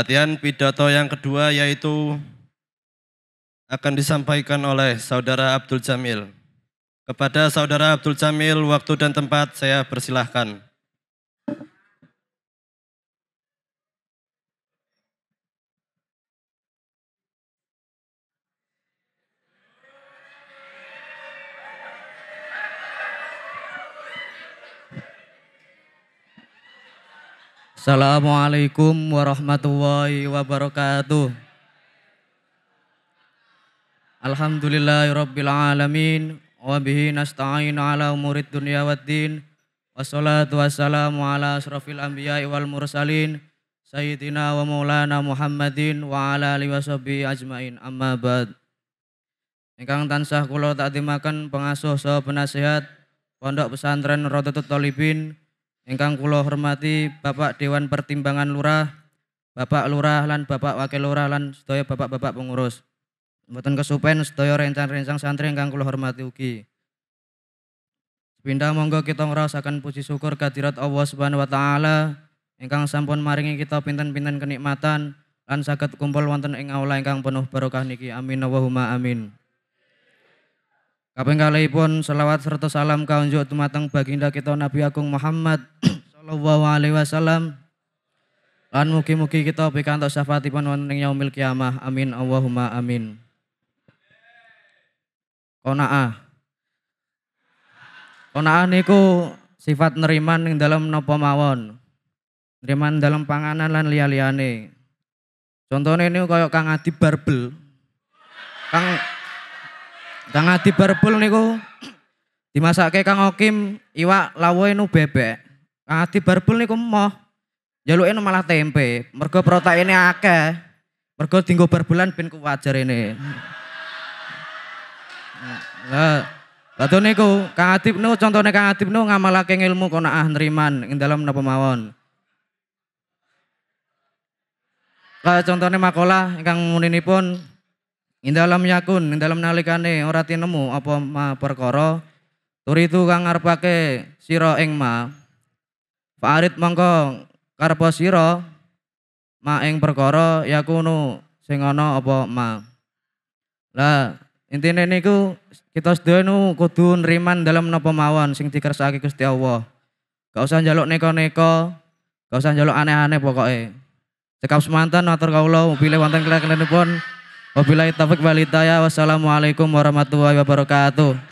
Latihan pidato yang kedua yaitu akan disampaikan oleh Saudara Abdul Jamil. Kepada Saudara Abdul Jamil, waktu dan tempat saya persilahkan. Assalamualaikum warahmatullahi wabarakatuh. Alhamdulillahirabbil alamin wa bihi nasta'in ala umurid dunya waddin. Wassalatu wassalamu ala asrafil anbiya'i wal mursalin sayyidina wa maulana Muhammadin wa ala alihi washabi ajmain. Amma ba'd. Ingkang tansah kula takdimaken pengasuh saha penasehat Pondok Pesantren Rototot Talibin Engkang kula hormati Bapak Dewan Pertimbangan Lurah, Bapak Lurah lan Bapak Wakil Lurah lan sedaya bapak-bapak pengurus. Mboten kesupen sedaya rencang-rencang santri engkang kula hormati ugi. Pindah monggo kita ngrasakan puji syukur kehadirat Allah Subhanahu wa taala ingkang sampun maringi kita pinten-pinten kenikmatan lan saged kumpul wonten ing aula ingkang penuh barokah niki. Amin Allahumma amin. Kaping pun selawat serta salam kaunjuk tumateng baginda kita Nabi Agung Muhammad sallallahu alaihi wasallam. Lan mugi-mugi kita pikantuk syafaatipun wonten ing yaumil kiamah. Amin Allahumma amin. Qanaah. Qanaah niku sifat neriman ing dalam napa mawon. Neriman dalam panganan lan liya-liyane. Contohnya ini kau Kang Adi Barbel. Kang Kang Adi Barbel niku dimasake Kang Okim iwak lawe nu bebek. Kang Adi Barbel niku moh jaluke malah tempe, mergo proteine akeh. Mergo dinggo barbelan ben kuwajar ini. Lah, Lalu niku Kang Atip nu contohnya Kang Atip nu ngamalake ilmu kono ah neriman ing dalam napa mawon. Lah contohnya kang ingkang muninipun Ing dalam yakun, ing dalam nalikane ora tinemu apa ma perkara turitu kang ngarepake sira ing ma. Farid mongko karpa sira ma ing perkara yakunu sing ana apa ma. Lah intine niku kita sedaya nu kudu nriman dalam napa mawon sing dikersakake Gusti Allah. Gak usah njaluk neko-neko, gak usah njaluk aneh-aneh pokoknya Cekap semanten atur kawula bilih wonten kelakuanipun Wabillahi taufik walhidayah. Wassalamualaikum warahmatullahi wabarakatuh.